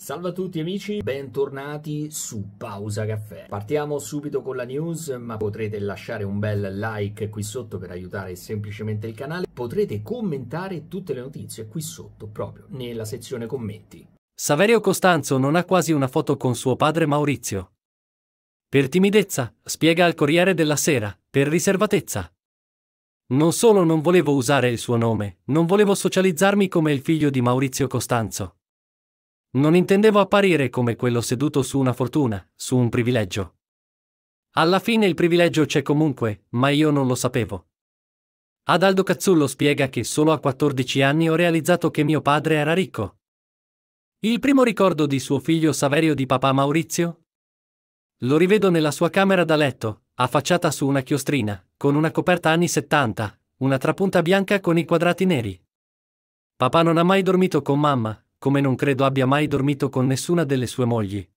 Salve a tutti amici, bentornati su Pausa Caffè. Partiamo subito con la news, ma potrete lasciare un bel like qui sotto per aiutare semplicemente il canale. Potrete commentare tutte le notizie qui sotto, proprio nella sezione commenti. Saverio Costanzo non ha quasi una foto con suo padre Maurizio. Per timidezza, spiega al Corriere della Sera, per riservatezza. Non solo non volevo usare il suo nome, non volevo socializzarmi come il figlio di Maurizio Costanzo. Non intendevo apparire come quello seduto su una fortuna, su un privilegio. Alla fine il privilegio c'è comunque, ma io non lo sapevo. Adaldo Cazzullo spiega che solo a 14 anni ho realizzato che mio padre era ricco. Il primo ricordo di suo figlio Saverio di papà Maurizio? Lo rivedo nella sua camera da letto, affacciata su una chiostrina, con una coperta anni 70, una trapunta bianca con i quadrati neri. Papà non ha mai dormito con mamma, come non credo abbia mai dormito con nessuna delle sue mogli.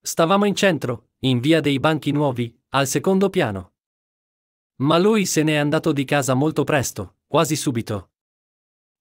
Stavamo in centro, in via dei banchi nuovi, al secondo piano. Ma lui se n'è andato di casa molto presto, quasi subito.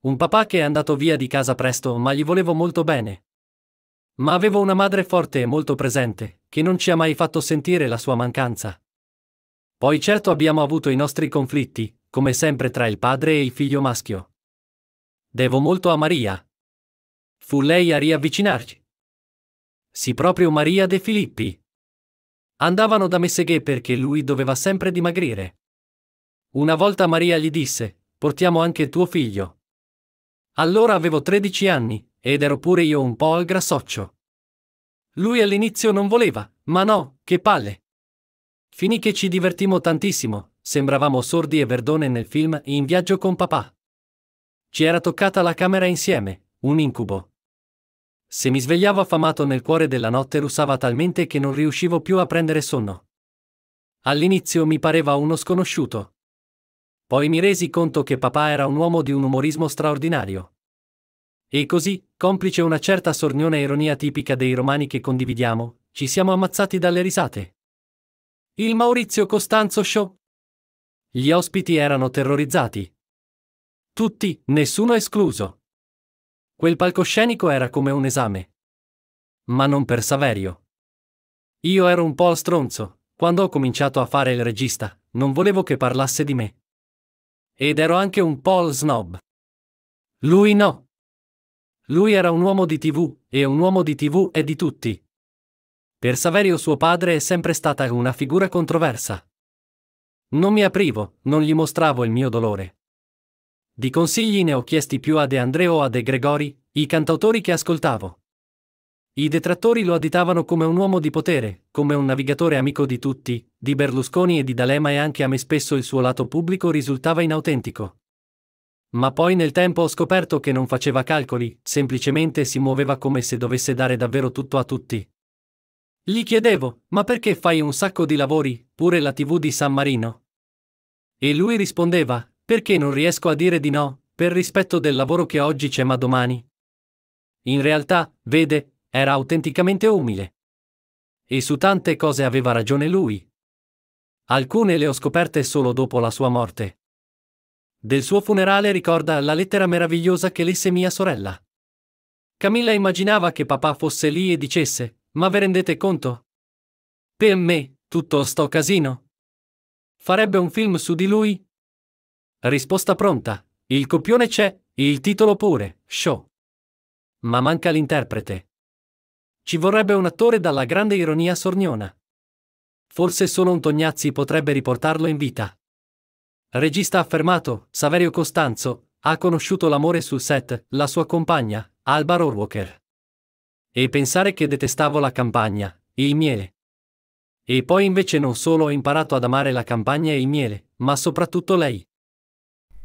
Un papà che è andato via di casa presto, ma gli volevo molto bene. Ma avevo una madre forte e molto presente, che non ci ha mai fatto sentire la sua mancanza. Poi certo abbiamo avuto i nostri conflitti, come sempre tra il padre e il figlio maschio. Devo molto a Maria, Fu lei a riavvicinarci. Sì proprio Maria De Filippi. Andavano da Messeghe perché lui doveva sempre dimagrire. Una volta Maria gli disse, portiamo anche tuo figlio. Allora avevo 13 anni, ed ero pure io un po' al grassoccio. Lui all'inizio non voleva, ma no, che palle. Finì che ci divertimmo tantissimo, sembravamo sordi e verdone nel film In viaggio con papà. Ci era toccata la camera insieme, un incubo. Se mi svegliavo affamato nel cuore della notte russava talmente che non riuscivo più a prendere sonno. All'inizio mi pareva uno sconosciuto. Poi mi resi conto che papà era un uomo di un umorismo straordinario. E così, complice una certa sornione ironia tipica dei romani che condividiamo, ci siamo ammazzati dalle risate. Il Maurizio Costanzo Show. Gli ospiti erano terrorizzati. Tutti, nessuno escluso. Quel palcoscenico era come un esame. Ma non per Saverio. Io ero un po' stronzo, quando ho cominciato a fare il regista, non volevo che parlasse di me. Ed ero anche un po' snob. Lui no. Lui era un uomo di tv, e un uomo di tv è di tutti. Per Saverio suo padre è sempre stata una figura controversa. Non mi aprivo, non gli mostravo il mio dolore. Di consigli ne ho chiesti più a De Andreo o a De Gregori, i cantautori che ascoltavo. I detrattori lo additavano come un uomo di potere, come un navigatore amico di tutti, di Berlusconi e di D'Alema e anche a me spesso il suo lato pubblico risultava inautentico. Ma poi nel tempo ho scoperto che non faceva calcoli, semplicemente si muoveva come se dovesse dare davvero tutto a tutti. Gli chiedevo, ma perché fai un sacco di lavori, pure la tv di San Marino? E lui rispondeva, perché non riesco a dire di no, per rispetto del lavoro che oggi c'è ma domani? In realtà, vede, era autenticamente umile. E su tante cose aveva ragione lui. Alcune le ho scoperte solo dopo la sua morte. Del suo funerale ricorda la lettera meravigliosa che lesse mia sorella. Camilla immaginava che papà fosse lì e dicesse, ma ve rendete conto? Per me, tutto sto casino. Farebbe un film su di lui, Risposta pronta. Il copione c'è, il titolo pure, show. Ma manca l'interprete. Ci vorrebbe un attore dalla grande ironia sorniona. Forse solo un Tognazzi potrebbe riportarlo in vita. Regista affermato, Saverio Costanzo, ha conosciuto l'amore sul set, la sua compagna, Alba Rohrwacher. E pensare che detestavo la campagna, il miele. E poi invece non solo ho imparato ad amare la campagna e il miele, ma soprattutto lei.